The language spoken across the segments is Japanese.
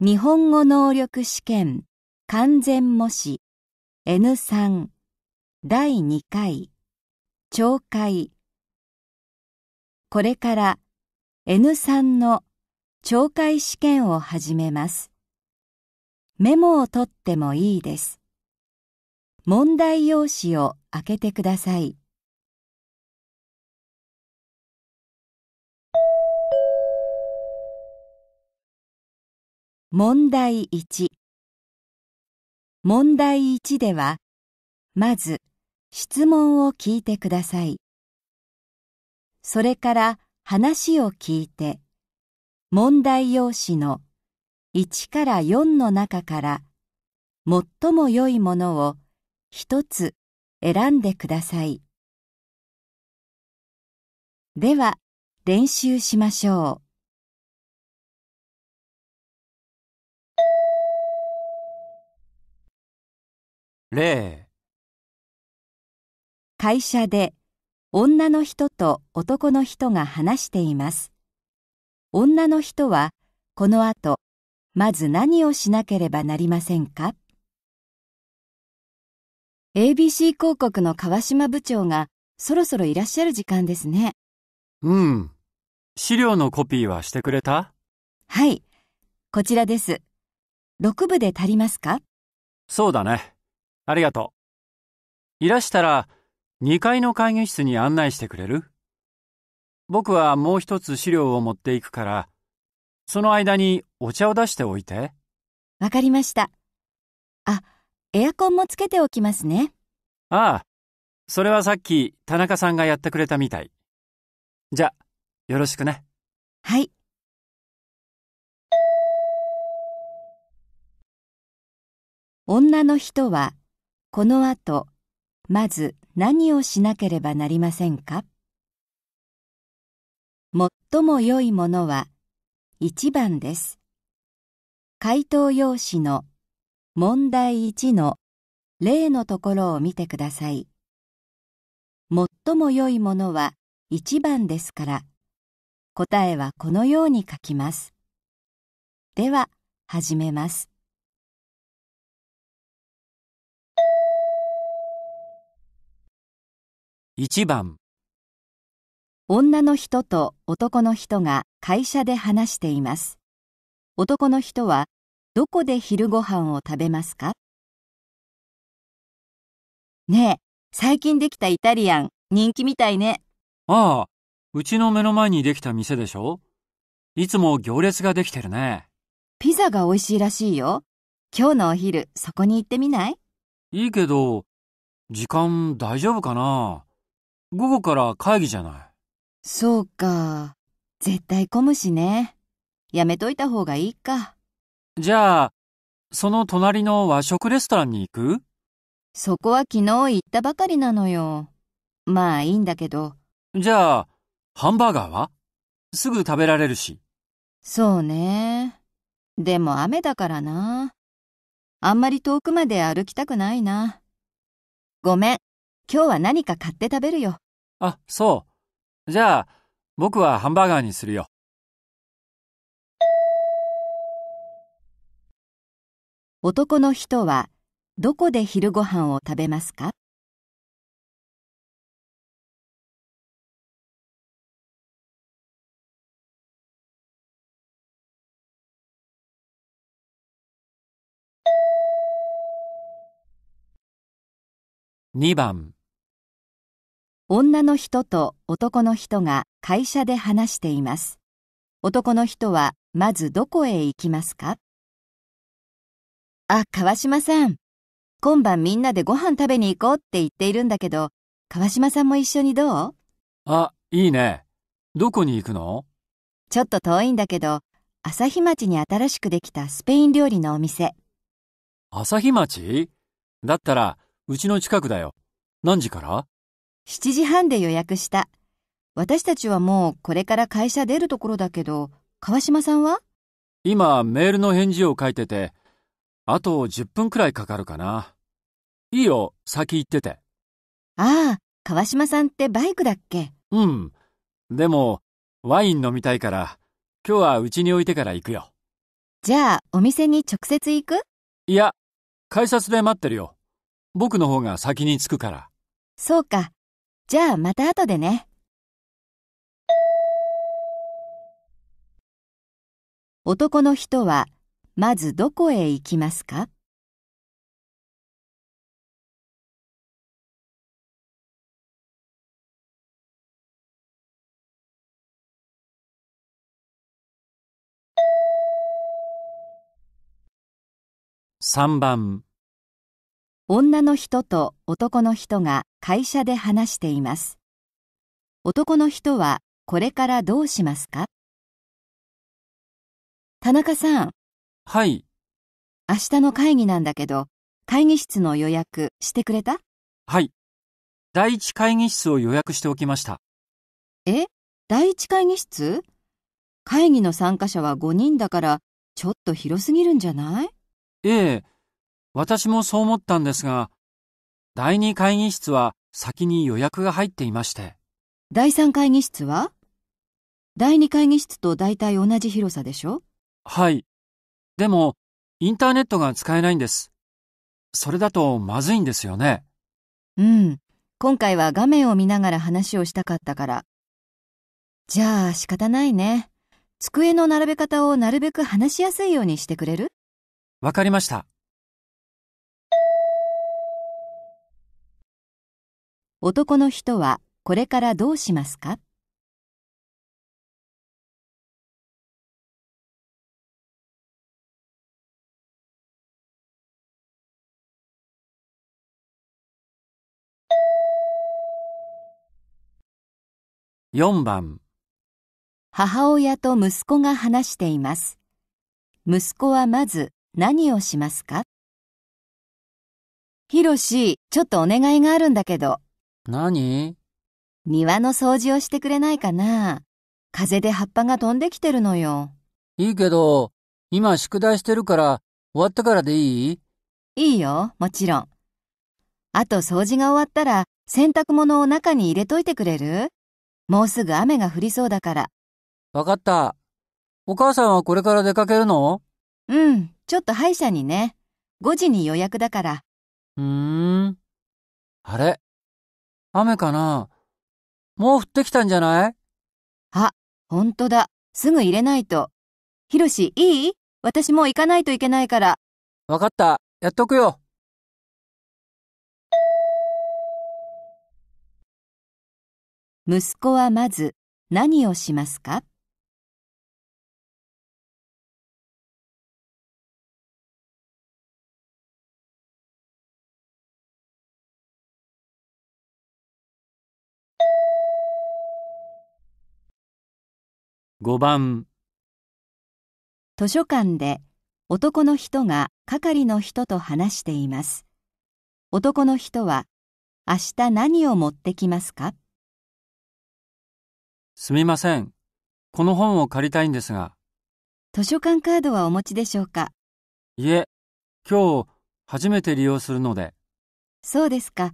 日本語能力試験完全模試 N3 第2回懲戒これから N3 の懲戒試験を始めますメモを取ってもいいです問題用紙を開けてください問題1問題1ではまず質問を聞いてくださいそれから話を聞いて問題用紙の1から4の中から最も良いものを1つ選んでくださいでは練習しましょう例会社で女の人と男の人が話しています。女の人はこの後、まず何をしなければなりませんか ?ABC 広告の川島部長がそろそろいらっしゃる時間ですね。うん。資料のコピーはしてくれたはい。こちらです。6部で足りますかそうだね。ありがとう。いらしたら、2階の会議室に案内してくれる僕はもう一つ資料を持っていくから、その間にお茶を出しておいて。わかりました。あ、エアコンもつけておきますね。ああ、それはさっき田中さんがやってくれたみたい。じゃ、よろしくね。はい。女の人はこの後、まず何をしなければなりませんか最も良いものは1番です。回答用紙の問題1の例のところを見てください。最も良いものは1番ですから、答えはこのように書きます。では、始めます。1番女の人と男の人が会社で話しています男の人はどこで昼ご飯を食べますかねえ最近できたイタリアン人気みたいねああうちの目の前にできた店でしょいつも行列ができてるねピザが美味しいらしいよ今日のお昼そこに行ってみないいいけど時間大丈夫かな午後から会議じゃない。そうか。絶対混むしね。やめといた方がいいか。じゃあ、その隣の和食レストランに行くそこは昨日行ったばかりなのよ。まあいいんだけど。じゃあ、ハンバーガーはすぐ食べられるし。そうね。でも雨だからな。あんまり遠くまで歩きたくないな。ごめん。今日は何か買って食べるよ。あ、そう。じゃあ、僕はハンバーガーにするよ。男の人はどこで昼ご飯を食べますか2番女の人と男の人が会社で話しています。男の人はまずどこへ行きますかあ、川島さん。今晩みんなでご飯食べに行こうって言っているんだけど、川島さんも一緒にどうあ、いいね。どこに行くのちょっと遠いんだけど、朝日町に新しくできたスペイン料理のお店。朝日町だったら、うちの近くだよ。何時から7時半で予約した。私たちはもうこれから会社出るところだけど、川島さんは今メールの返事を書いてて、あと10分くらいかかるかな。いいよ、先行ってて。ああ、川島さんってバイクだっけうん。でも、ワイン飲みたいから、今日はうちに置いてから行くよ。じゃあ、お店に直接行くいや、改札で待ってるよ。僕の方が先に着くから。そうか。じゃあまた後でね。男の人はまずどこへ行きますか3番女の人と男の人が会社で話しています。男の人はこれからどうしますか田中さん。はい。明日の会議なんだけど、会議室の予約してくれたはい。第一会議室を予約しておきました。え第一会議室会議の参加者は5人だから、ちょっと広すぎるんじゃないええ。私もそう思ったんですが、第2会議室は先に予約が入っていまして。第3会議室は第2会議室と大体同じ広さでしょはい。でも、インターネットが使えないんです。それだとまずいんですよね。うん。今回は画面を見ながら話をしたかったから。じゃあ仕方ないね。机の並べ方をなるべく話しやすいようにしてくれるわかりました。男の人はこれからどうしますか4番母親と息子が話しています。息子はまず何をしますかひろし、ちょっとお願いがあるんだけど。何庭の掃除をしてくれないかな風で葉っぱが飛んできてるのよ。いいけど、今宿題してるから終わったからでいいいいよ、もちろん。あと掃除が終わったら洗濯物を中に入れといてくれるもうすぐ雨が降りそうだから。わかった。お母さんはこれから出かけるのうん、ちょっと歯医者にね。5時に予約だから。うーん。あれ雨かなもう降ってきたんじゃないあ、ほんとだ。すぐ入れないと。ひろし、いい私もう行かないといけないから。わかった。やっとくよ。息子はまず何をしますか5番図書館で男の人が係の人と話しています男の人は明日何を持ってきますかすみませんこの本を借りたいんですが図書館カードはお持ちでしょうかいえ今日初めて利用するのでそうですか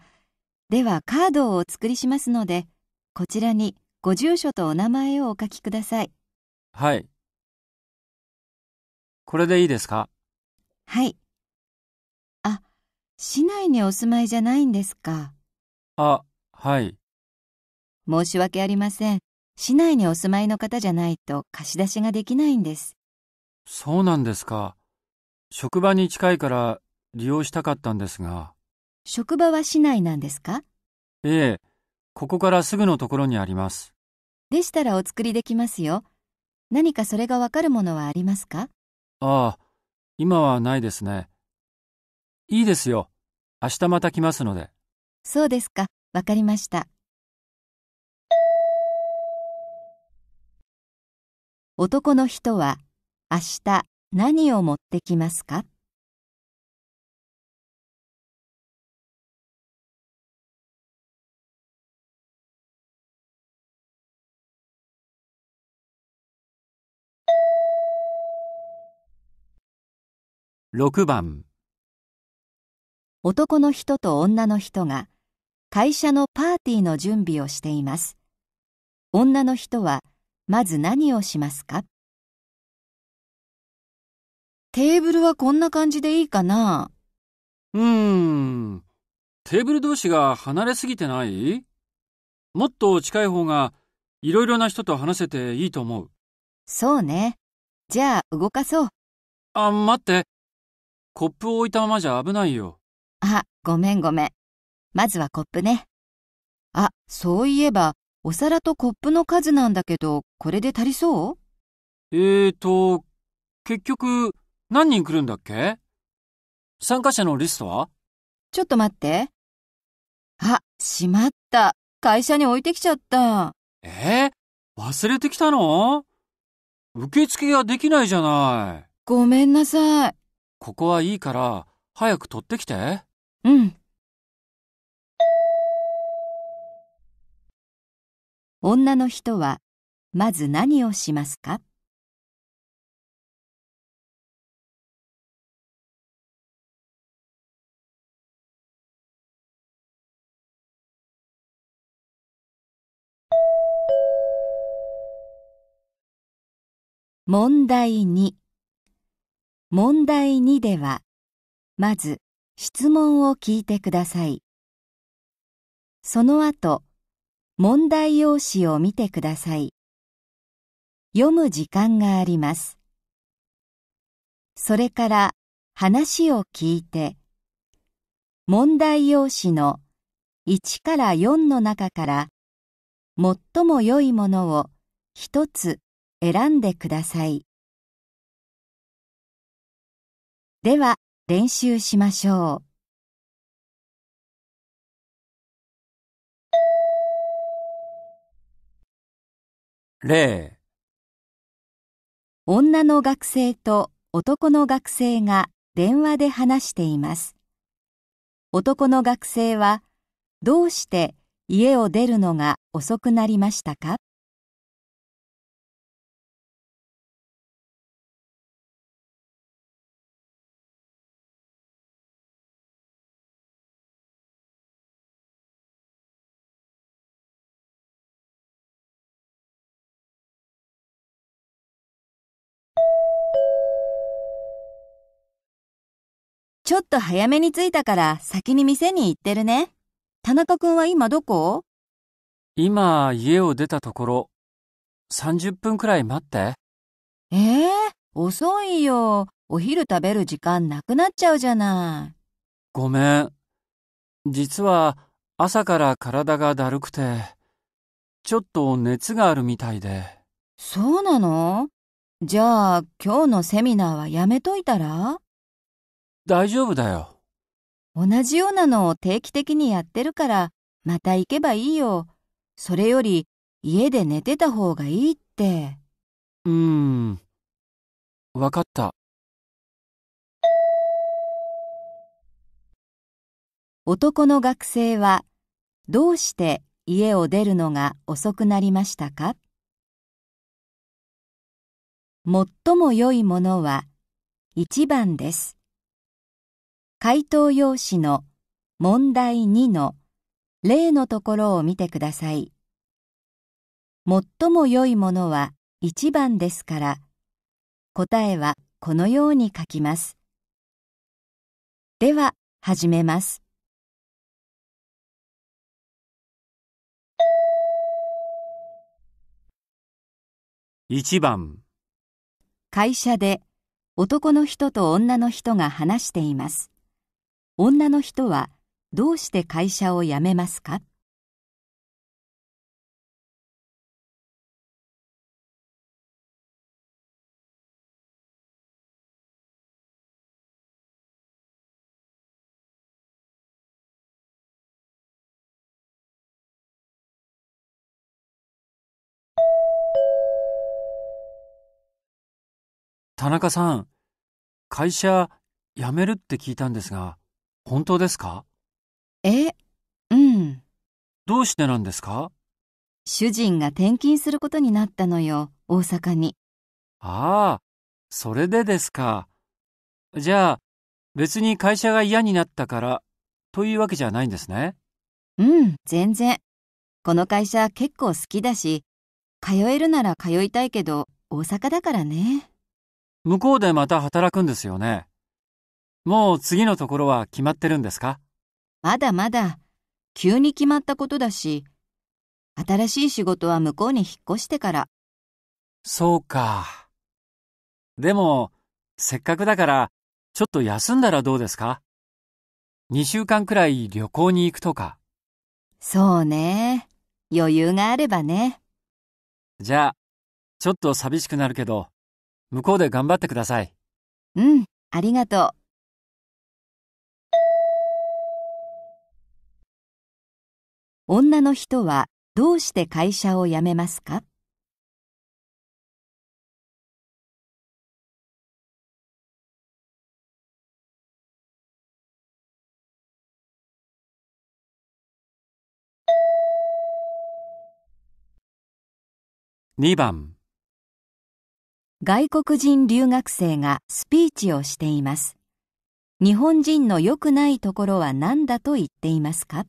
ではカードをお作りしますのでこちらにご住所とお名前をお書きください。はい。これでいいですかはい。あ、市内にお住まいじゃないんですか。あ、はい。申し訳ありません。市内にお住まいの方じゃないと貸し出しができないんです。そうなんですか。職場に近いから利用したかったんですが。職場は市内なんですかええ。ここからすぐのところにあります。でしたらお作りできますよ。何かそれがわかるものはありますかああ、今はないですね。いいですよ。明日また来ますので。そうですか。わかりました。男の人は明日何を持ってきますか6番男の人と女の人が会社のパーティーの準備をしています。女の人はまず何をしますかテーブルはこんな感じでいいかなうーん。テーブル同士が離れすぎてないもっと近い方がいろいろな人と話せていいと思う。そうね。じゃあ動かそう。あ、待って。コップを置いたままじゃ危ないよ。あ、ごめんごめん。まずはコップね。あ、そういえば、お皿とコップの数なんだけど、これで足りそうえーと、結局、何人来るんだっけ参加者のリストはちょっと待って。あ、しまった。会社に置いてきちゃった。えー、忘れてきたの受付ができないじゃない。ごめんなさい。ここはいいから、早く取ってきて。うん。女の人は、まず何をしますか問題2問題2では、まず質問を聞いてください。その後、問題用紙を見てください。読む時間があります。それから話を聞いて、問題用紙の1から4の中から最も良いものを1つ選んでください。では、練習しましょう。例女の学生と男の学生が電話で話しています。男の学生は、どうして家を出るのが遅くなりましたかちょっと早めに着いたから先に店に行ってるね。田中くんは今どこ今、家を出たところ。30分くらい待って。ええー、遅いよ。お昼食べる時間なくなっちゃうじゃない。ごめん。実は、朝から体がだるくて、ちょっと熱があるみたいで。そうなのじゃあ、今日のセミナーはやめといたら大丈夫だよ。同じようなのを定期的にやってるから、また行けばいいよ。それより、家で寝てた方がいいって。うーん。わかった。男の学生は、どうして家を出るのが遅くなりましたか最も良いものは一番です。回答用紙の問題2の例のところを見てください。最も良いものは1番ですから、答えはこのように書きます。では、始めます。1番会社で男の人と女の人が話しています。女の人はどうして会社を辞めますか田中さん、会社辞めるって聞いたんですが。本当ですかえ、うん。どうしてなんですか主人が転勤することになったのよ、大阪に。ああ、それでですか。じゃあ、別に会社が嫌になったから、というわけじゃないんですね。うん、全然。この会社結構好きだし、通えるなら通いたいけど、大阪だからね。向こうでまた働くんですよね。もう次のところは決まってるんですかまだまだ。急に決まったことだし、新しい仕事は向こうに引っ越してから。そうか。でも、せっかくだから、ちょっと休んだらどうですか ?2 週間くらい旅行に行くとか。そうね。余裕があればね。じゃあ、ちょっと寂しくなるけど、向こうで頑張ってください。うん、ありがとう。女の人はどうして会社を辞めますか2番外国人留学生がスピーチをしています。日本人の良くないところは何だと言っていますか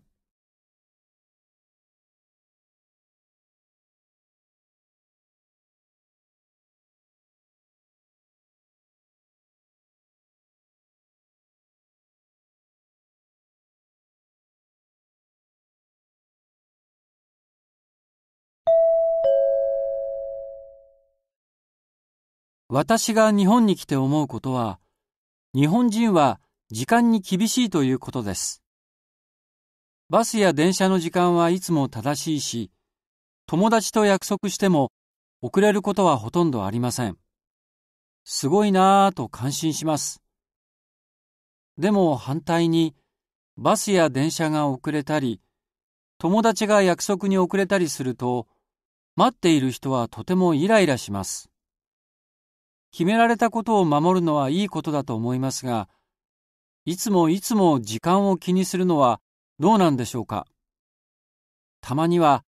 私が日本に来て思うことは、日本人は時間に厳しいということです。バスや電車の時間はいつも正しいし、友達と約束しても遅れることはほとんどありません。すごいなぁと感心します。でも反対に、バスや電車が遅れたり、友達が約束に遅れたりすると、待っている人はとてもイライラします。決められたことを守るのはいいことだと思いますが、いつもいつも時間を気にするのはどうなんでしょうか。たまには、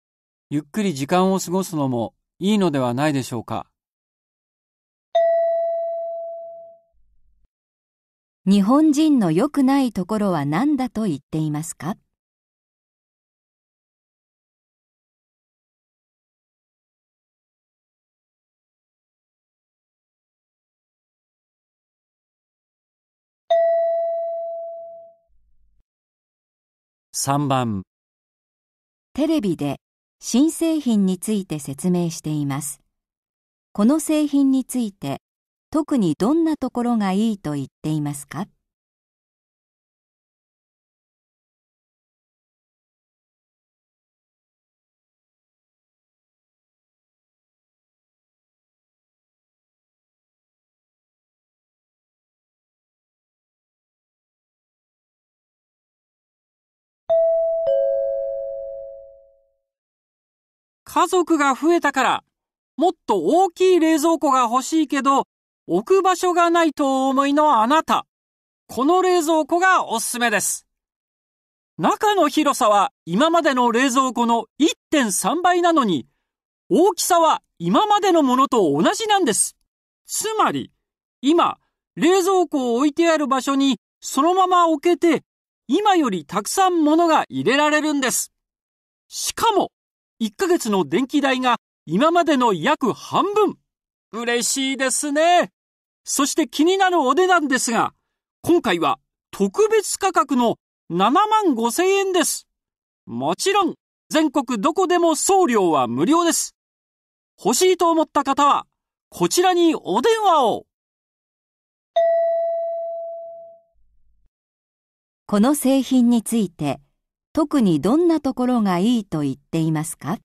ゆっくり時間を過ごすのもいいのではないでしょうか。日本人の良くないところは何だと言っていますか3番テレビで新製品について説明しています。この製品について特にどんなところがいいと言っていますか家族が増えたから、もっと大きい冷蔵庫が欲しいけど、置く場所がないと思いのあなた。この冷蔵庫がおすすめです。中の広さは今までの冷蔵庫の1.3倍なのに、大きさは今までのものと同じなんです。つまり、今、冷蔵庫を置いてある場所にそのまま置けて、今よりたくさん物が入れられるんです。しかも、1ヶ月の電気代が今までの約半分。嬉しいですね。そして気になるお値段ですが、今回は特別価格の7万5千円です。もちろん、全国どこでも送料は無料です。欲しいと思った方は、こちらにお電話を。この製品について、特にどんなところがいいと言っていますか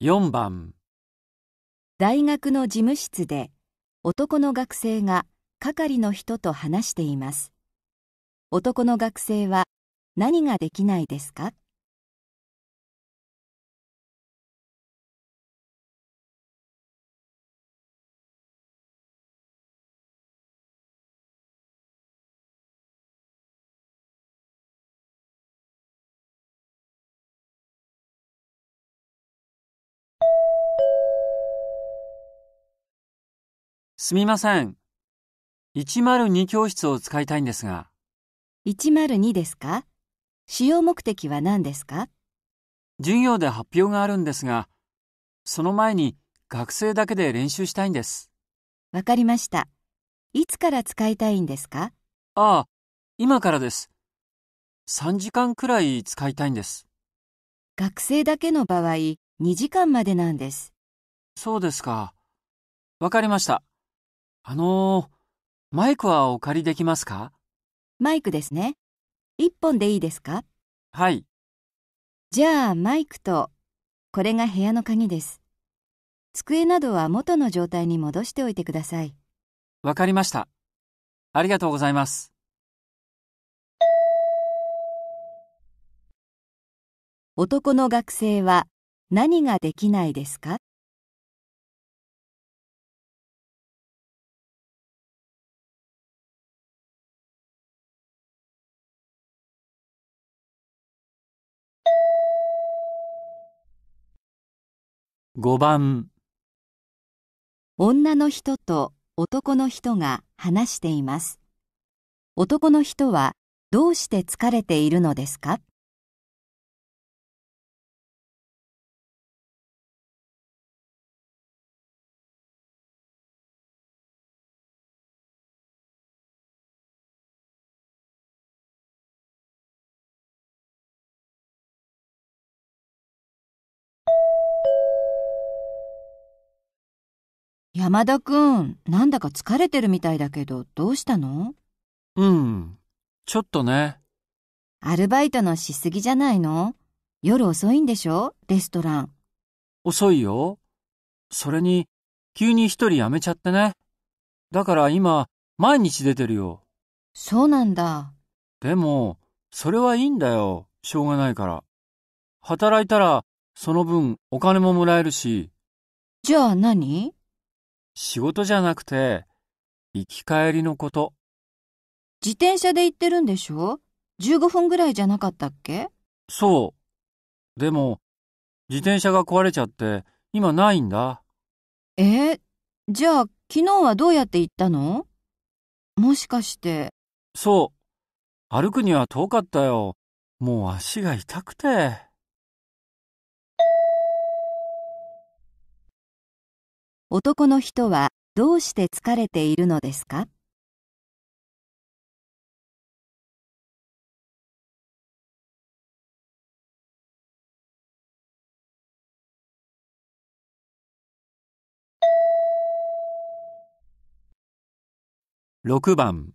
4番大学の事務室で男の学生が係の人と話しています男の学生は何ができないですかすみません。102教室を使いたいんですが。102ですか使用目的は何ですか授業で発表があるんですが、その前に学生だけで練習したいんです。わかりました。いつから使いたいんですかああ、今からです。3時間くらい使いたいんです。学生だけの場合、2時間までなんです。そうですか。わかりました。あのー、マイクはお借りできますかマイクですね。一本でいいですかはい。じゃあ、マイクと、これが部屋の鍵です。机などは元の状態に戻しておいてください。わかりました。ありがとうございます。男の学生は何ができないですか5番女の人と男の人が話しています。男の人はどうして疲れているのですか山田くん、なんだか疲れてるみたいだけど、どうしたのうん、ちょっとね。アルバイトのしすぎじゃないの夜遅いんでしょレストラン。遅いよ。それに、急に一人辞めちゃってね。だから今、毎日出てるよ。そうなんだ。でも、それはいいんだよ。しょうがないから。働いたら、その分、お金ももらえるし。じゃあ何仕事じゃなくて、行き帰りのこと。自転車で行ってるんでしょ ?15 分ぐらいじゃなかったっけそう。でも、自転車が壊れちゃって、今ないんだ。えー、じゃあ、昨日はどうやって行ったのもしかして。そう。歩くには遠かったよ。もう足が痛くて。男の人はどうして疲れているのですか6番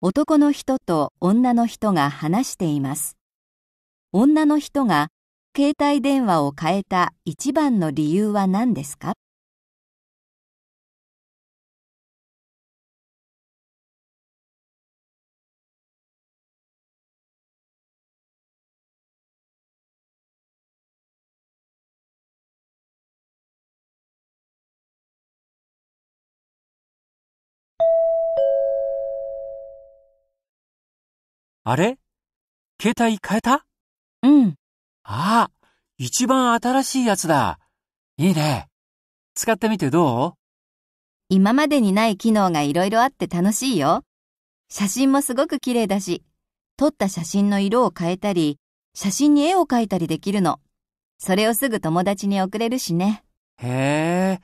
男の人と女の人が話しています女の人が携帯電話を変えた一番の理由は何ですかあれ携帯変えたうん。ああ、一番新しいやつだ。いいね。使ってみてどう今までにない機能がいろいろあって楽しいよ。写真もすごく綺麗だし、撮った写真の色を変えたり、写真に絵を描いたりできるの。それをすぐ友達に送れるしね。へえ。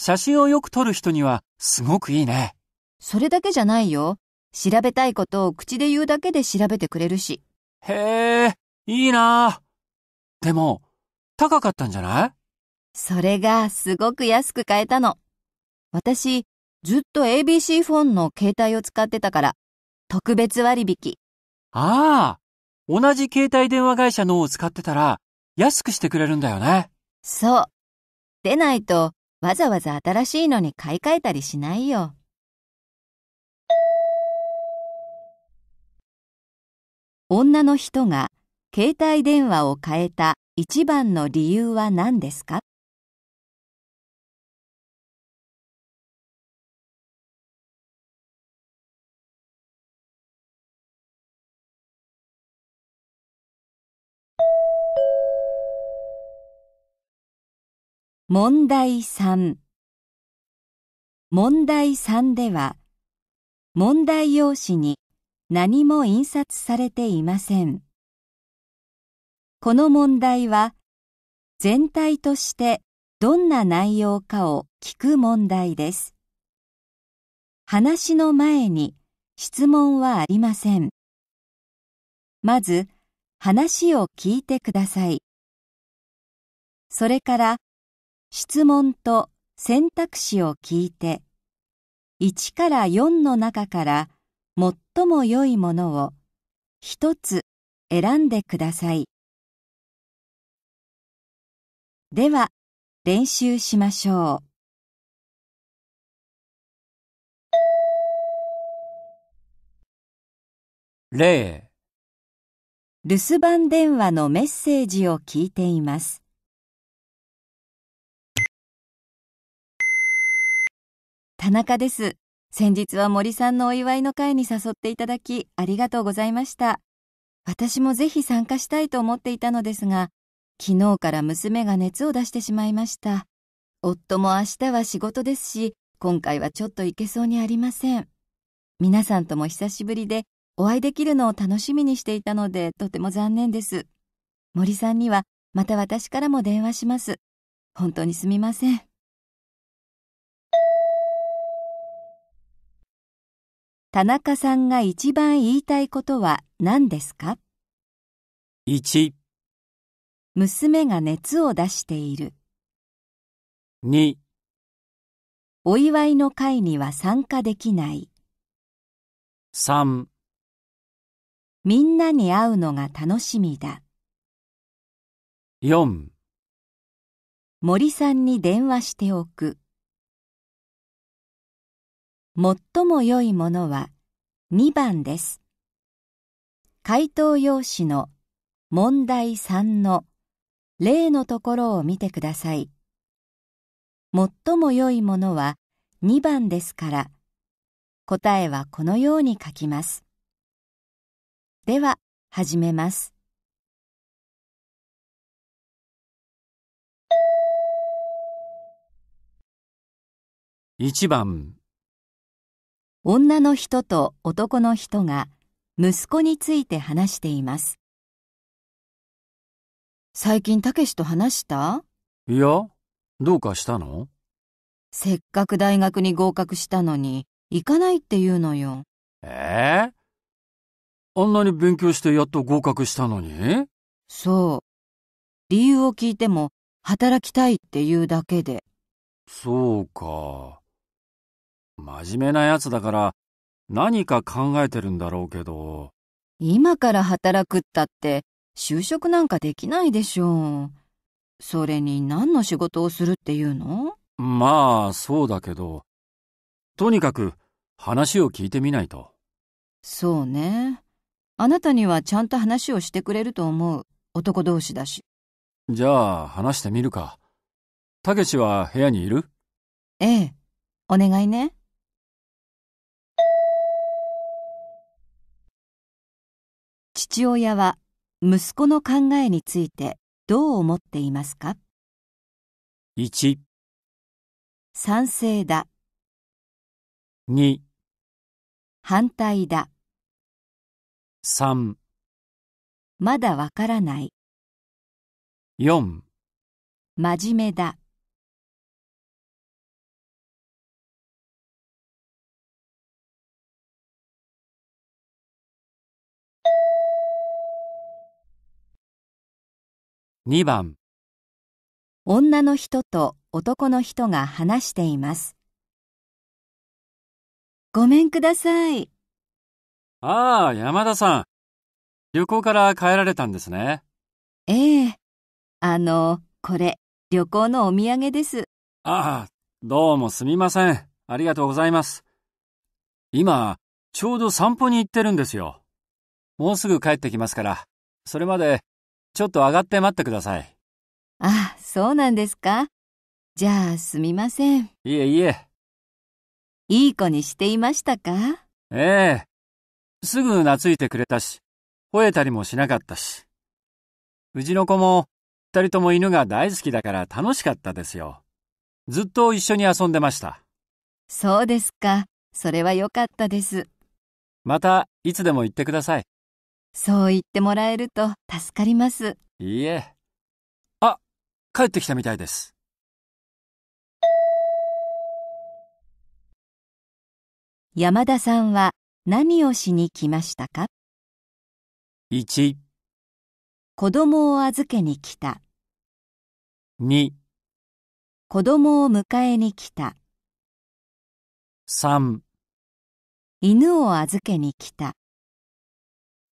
写真をよく撮る人にはすごくいいね。それだけじゃないよ。調べたいことを口で言うだけで調べてくれるし。へえ、いいなでも、高かったんじゃないそれがすごく安く買えたの。私、ずっと ABC フォンの携帯を使ってたから、特別割引。ああ、同じ携帯電話会社のを使ってたら、安くしてくれるんだよね。そう。でないと、わざわざ新しいのに買い替えたりしないよ。女の人が携帯電話を変えた一番の理由は何ですか問題3問題3では問題用紙に何も印刷されていません。この問題は全体としてどんな内容かを聞く問題です。話の前に質問はありません。まず話を聞いてください。それから質問と選択肢を聞いて1から4の中から最も良いものを一つ選んでください。では、練習しましょう。留守番電話のメッセージを聞いています。田中です。先日は森さんのお祝いの会に誘っていただきありがとうございました。私もぜひ参加したいと思っていたのですが、昨日から娘が熱を出してしまいました。夫も明日は仕事ですし、今回はちょっと行けそうにありません。皆さんとも久しぶりで、お会いできるのを楽しみにしていたので、とても残念です。森さんには、また私からも電話します。本当にすみません。田中さんが一番言いたいことは何ですか ?1、娘が熱を出している。2、お祝いの会には参加できない。3、みんなに会うのが楽しみだ。4、森さんに電話しておく。最も良いものは2番です。回答用紙の問題3の例のところを見てください。最も良いものは2番ですから答えはこのように書きます。では始めます。1番女の人と男の人が息子について話しています。最近たけしと話したいや、どうかしたのせっかく大学に合格したのに、行かないって言うのよ。えー、あんなに勉強してやっと合格したのにそう。理由を聞いても、働きたいって言うだけで。そうか。真面目なやつだから何か考えてるんだろうけど。今から働くったって就職なんかできないでしょう。それに何の仕事をするっていうのまあ、そうだけど。とにかく話を聞いてみないと。そうね。あなたにはちゃんと話をしてくれると思う。男同士だし。じゃあ、話してみるか。たけしは部屋にいるええ。お願いね。父親は息子の考えについてどう思っていますか ?1 賛成だ2反対だ3まだわからない4真面目だ2番女の人と男の人が話しています。ごめんください。ああ、山田さん。旅行から帰られたんですね。ええ。あの、これ、旅行のお土産です。ああ、どうもすみません。ありがとうございます。今、ちょうど散歩に行ってるんですよ。もうすぐ帰ってきますから、それまでちょっと上がって待ってください。あ、そうなんですか。じゃあ、すみません。いえいえ。いい子にしていましたかええ。すぐ懐いてくれたし、吠えたりもしなかったし。うちの子も、二人とも犬が大好きだから楽しかったですよ。ずっと一緒に遊んでました。そうですか。それは良かったです。また、いつでも行ってください。そう言ってもらえると助かります。いいえ。あ、帰ってきたみたいです。山田さんは何をしに来ましたか ?1 子供を預けに来た2子供を迎えに来た3犬を預けに来た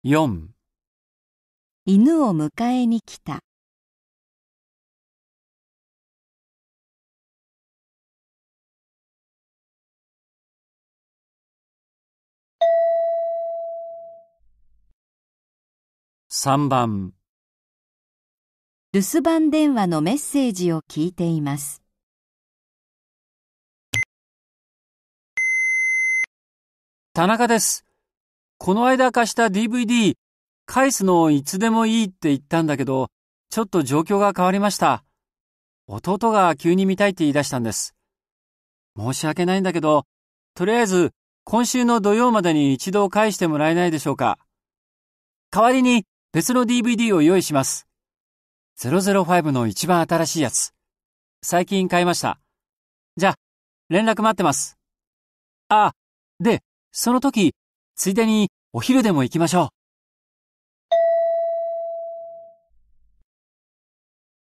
4犬を迎えに来た3番留守番電話のメッセージを聞いています田中ですこの間貸した DVD、返すのいつでもいいって言ったんだけど、ちょっと状況が変わりました。弟が急に見たいって言い出したんです。申し訳ないんだけど、とりあえず今週の土曜までに一度返してもらえないでしょうか。代わりに別の DVD を用意します。005の一番新しいやつ。最近買いました。じゃあ、連絡待ってます。あ、で、その時、ついでにお昼でも行きましょう。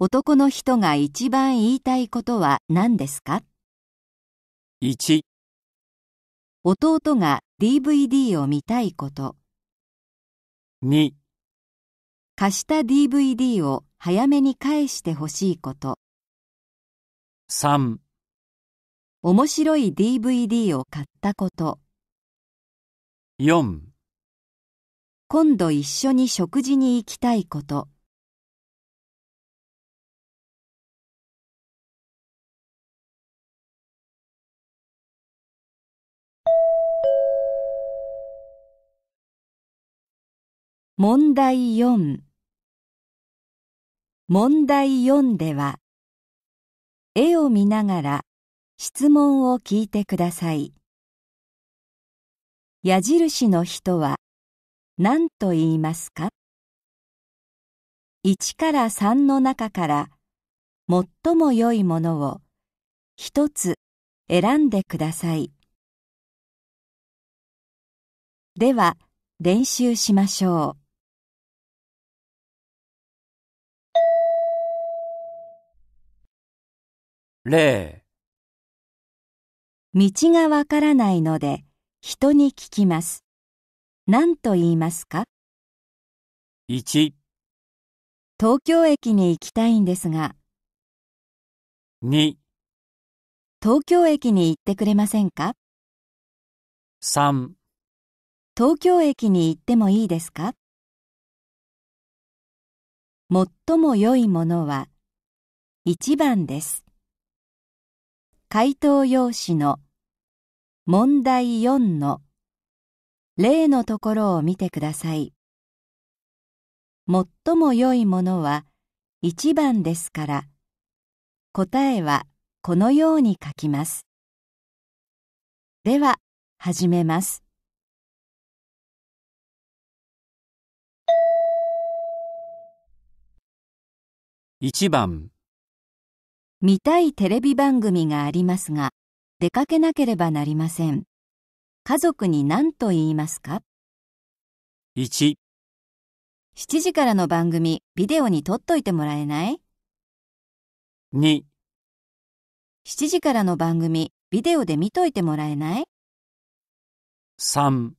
男の人が一番言いたいことは何ですか ?1 弟が DVD を見たいこと2貸した DVD を早めに返してほしいこと3面白い DVD を買ったこと4今度一緒に食事に行きたいこと。問題4問題4では絵を見ながら質問を聞いてください矢印の人は何と言いますか ?1 から3の中から最も良いものを一つ選んでください。では練習しましょう。例道がわからないので人に聞きます。何と言いますか ?1、東京駅に行きたいんですが、2、東京駅に行ってくれませんか3、東京駅に行ってもいいですか最も良いものは1番です。回答用紙の問題4の例のところを見てください。最も良いものは一番ですから、答えはこのように書きます。では、始めます。一番見たいテレビ番組がありますが、出かけなければなりません。家族に何と言いますか ?1、7時からの番組、ビデオに撮っといてもらえない 2, 7時からの番組、ビデオで見といてもらえない3、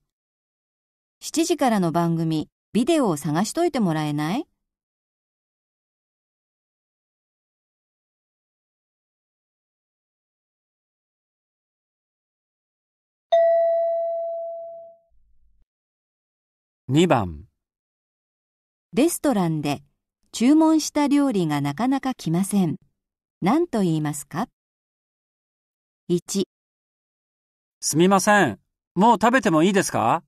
7時からの番組、ビデオを探しといてもらえない2番レストランで注文した料理がなかなか来ません。何と言いますか ?1 すみません。もう食べてもいいですか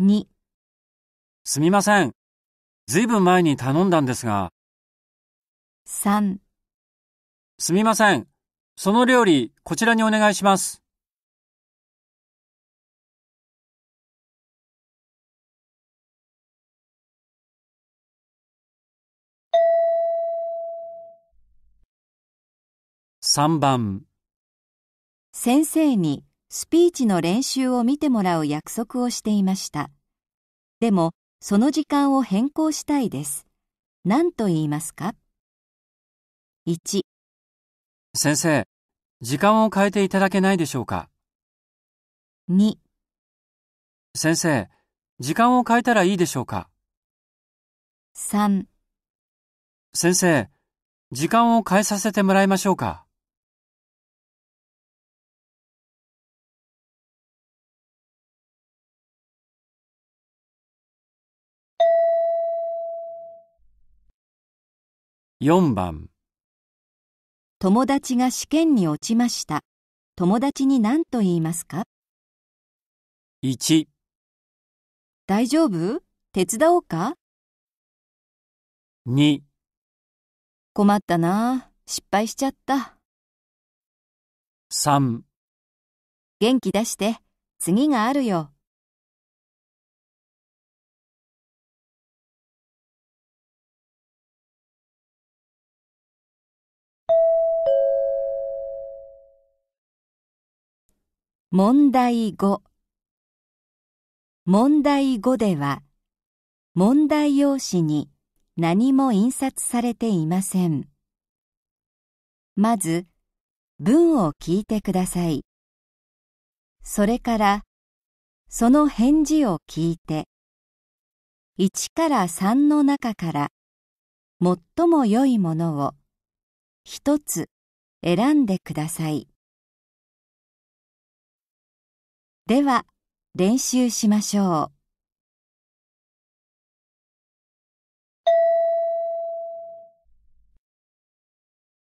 ?2 すみません。ずいぶん前に頼んだんですが。3すみません。その料理、こちらにお願いします。3番先生にスピーチの練習を見てもらう約束をしていました。でも、その時間を変更したいです。何と言いますか ?1 先生、時間を変えていただけないでしょうか ?2 先生、時間を変えたらいいでしょうか3先生、時間を変えさせてもらいましょうか4番友達が試験に落ちました。友達に何と言いますか ?1 大丈夫手伝おうか ?2 困ったな失敗しちゃった。3元気出して次があるよ。問題5問題5では問題用紙に何も印刷されていませんまず文を聞いてくださいそれからその返事を聞いて1から3の中から最も良いものを1つ選んでください。では練習しましょ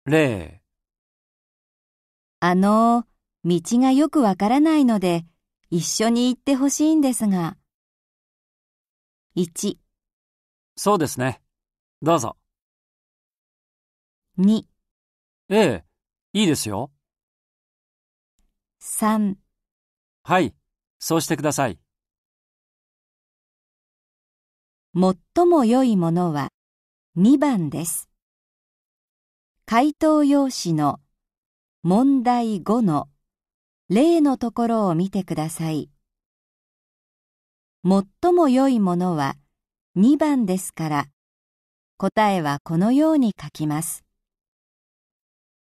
う。例あの、道がよくわからないので、一緒に行ってほしいんですが。1、そうですね。どうぞ。2、ええ、いいですよ。3、はい、そうしてください。最も良いものは2番です。回答用紙の問題5の例のところを見てください。最も良いものは2番ですから答えはこのように書きます。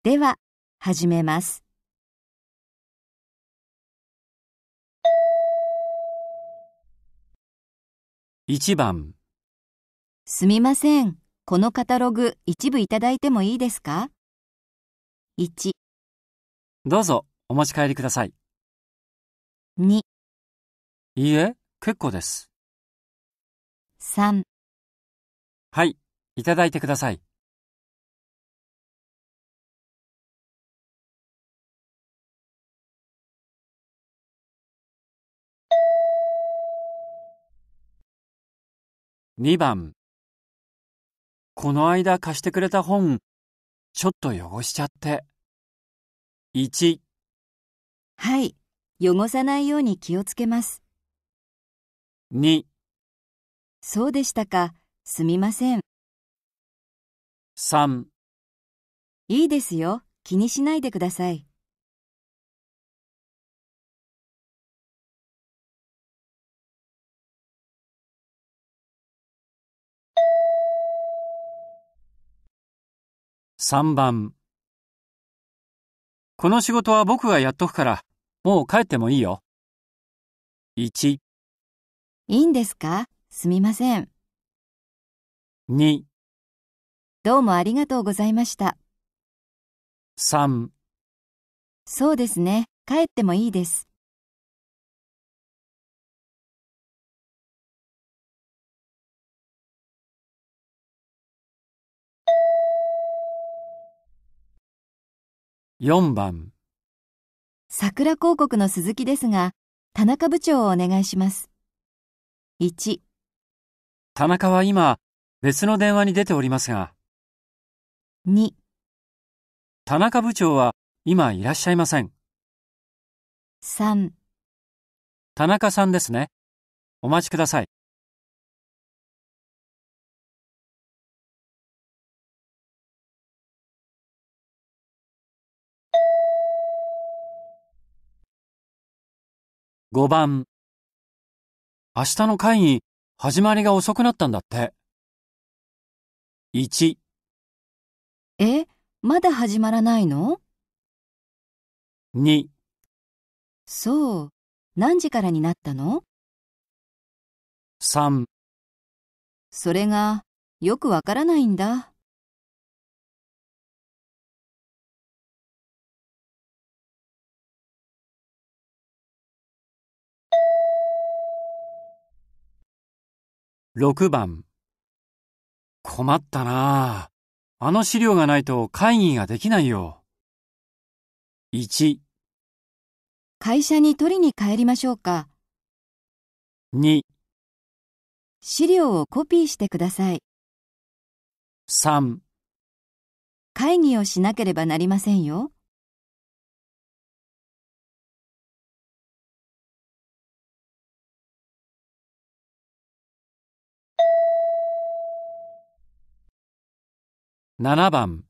では、始めます。1番すみません。このカタログ一部いただいてもいいですか ?1、どうぞお持ち帰りください。2、いいえ、結構です。3はい、いただいてください。2番この間貸してくれた本、ちょっと汚しちゃって。1はい、汚さないように気をつけます。2そうでしたか、すみません。3いいですよ、気にしないでください。3番。この仕事は僕がやっとくから、もう帰ってもいいよ。1。いいんですかすみません。2。どうもありがとうございました。3。そうですね。帰ってもいいです。4番桜広告の鈴木ですが、田中部長をお願いします。1、田中は今別の電話に出ておりますが、2、田中部長は今いらっしゃいません。3田中さんですね。お待ちください。5番。明日の会議、始まりが遅くなったんだって。1。え、まだ始まらないの ?2。そう、何時からになったの ?3。それが、よくわからないんだ。6番困ったなあ。あの資料がないと会議ができないよ。1会社に取りに帰りましょうか。2資料をコピーしてください。3会議をしなければなりませんよ。7番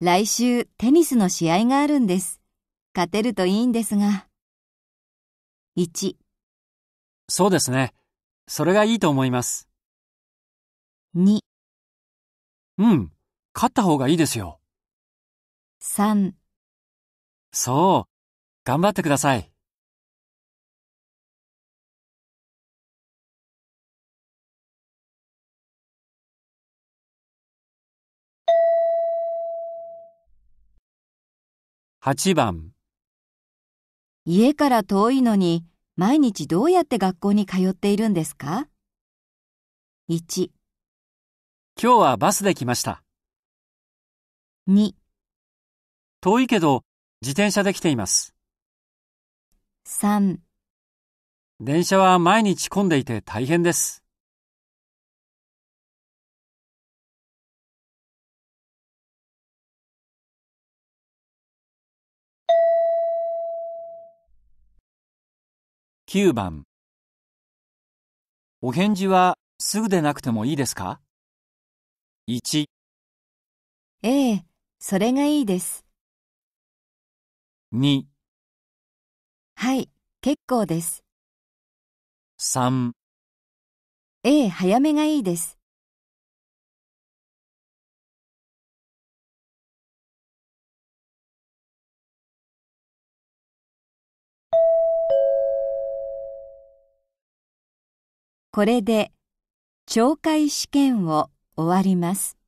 来週テニスの試合があるんです。勝てるといいんですが。1そうですね。それがいいと思います。2うん、勝った方がいいですよ。3そう、頑張ってください。8番家から遠いのに毎日どうやって学校に通っているんですか ?1 今日はバスで来ました。2遠いけど自転車で来ています。3電車は毎日混んでいて大変です。9番お返事はすぐでなくてもいいですか ?1 ええ、それがいいです。2はい、結構です。3ええ、早めがいいです。これで懲戒試験を終わります。